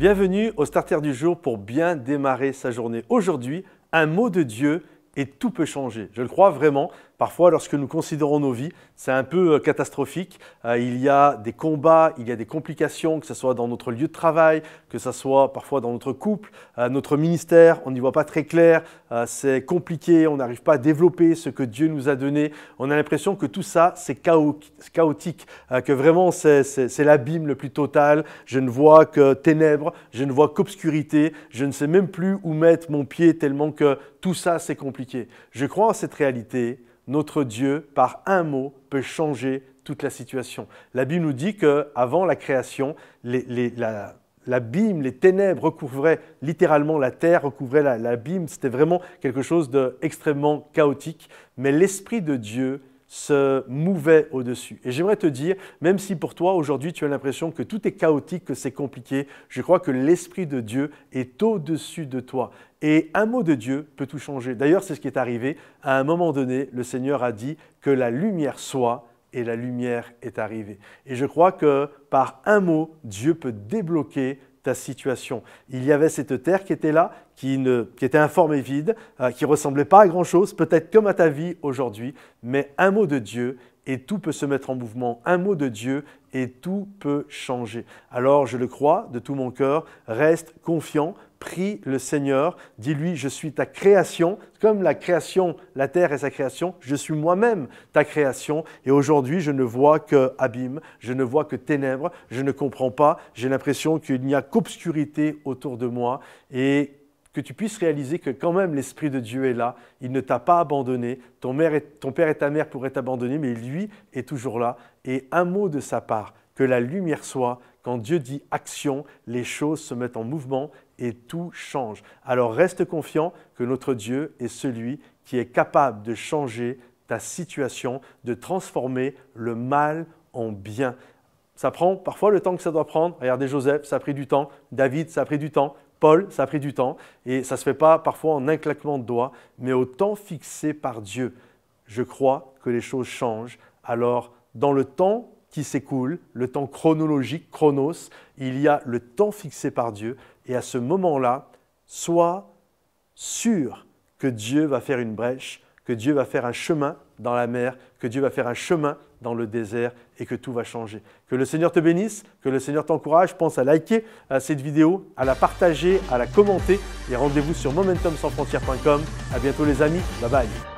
Bienvenue au Starter du jour pour bien démarrer sa journée. Aujourd'hui, un mot de Dieu et tout peut changer. Je le crois vraiment. Parfois, lorsque nous considérons nos vies, c'est un peu euh, catastrophique. Euh, il y a des combats, il y a des complications, que ce soit dans notre lieu de travail, que ce soit parfois dans notre couple, euh, notre ministère, on n'y voit pas très clair, c'est compliqué, on n'arrive pas à développer ce que Dieu nous a donné. On a l'impression que tout ça, c'est chaotique, que vraiment c'est l'abîme le plus total. Je ne vois que ténèbres, je ne vois qu'obscurité, je ne sais même plus où mettre mon pied tellement que tout ça, c'est compliqué. Je crois en cette réalité notre Dieu, par un mot, peut changer toute la situation. La Bible nous dit qu'avant la création, l'abîme, les ténèbres recouvraient littéralement la terre, recouvraient l'abîme. C'était vraiment quelque chose d'extrêmement chaotique. Mais l'Esprit de Dieu se mouvait au-dessus. Et j'aimerais te dire, même si pour toi aujourd'hui tu as l'impression que tout est chaotique, que c'est compliqué, je crois que l'Esprit de Dieu est au-dessus de toi. Et un mot de Dieu peut tout changer. D'ailleurs, c'est ce qui est arrivé. À un moment donné, le Seigneur a dit que la lumière soit et la lumière est arrivée. Et je crois que par un mot, Dieu peut débloquer ta situation. Il y avait cette terre qui était là, qui, ne, qui était informe et vide, euh, qui ressemblait pas à grand-chose, peut-être comme à ta vie aujourd'hui, mais un mot de Dieu et tout peut se mettre en mouvement. Un mot de Dieu et tout peut changer. Alors je le crois de tout mon cœur, reste confiant, prie le Seigneur, dis-lui, je suis ta création, comme la création, la terre est sa création, je suis moi-même ta création, et aujourd'hui je ne vois que abîme, je ne vois que ténèbres, je ne comprends pas, j'ai l'impression qu'il n'y a qu'obscurité autour de moi, et que tu puisses réaliser que quand même l'Esprit de Dieu est là, il ne t'a pas abandonné, ton, père et ta mère pourraient t'abandonner, mais lui est toujours là. Et un mot de sa part, que la lumière soit, quand Dieu dit action, les choses se mettent en mouvement et tout change. Alors reste confiant que notre Dieu est celui qui est capable de changer ta situation, de transformer le mal en bien. Ça prend parfois le temps que ça doit prendre. Regardez Joseph, ça a pris du temps. David, ça a pris du temps. Paul, ça a pris du temps et ça ne se fait pas parfois en un claquement de doigts, mais au temps fixé par Dieu. Je crois que les choses changent. Alors, dans le temps qui s'écoule, le temps chronologique, chronos, il y a le temps fixé par Dieu. Et à ce moment-là, sois sûr que Dieu va faire une brèche que Dieu va faire un chemin dans la mer, que Dieu va faire un chemin dans le désert et que tout va changer. Que le Seigneur te bénisse, que le Seigneur t'encourage. Pense à liker cette vidéo, à la partager, à la commenter et rendez-vous sur momentumsansfrontières.com. À bientôt les amis. Bye bye.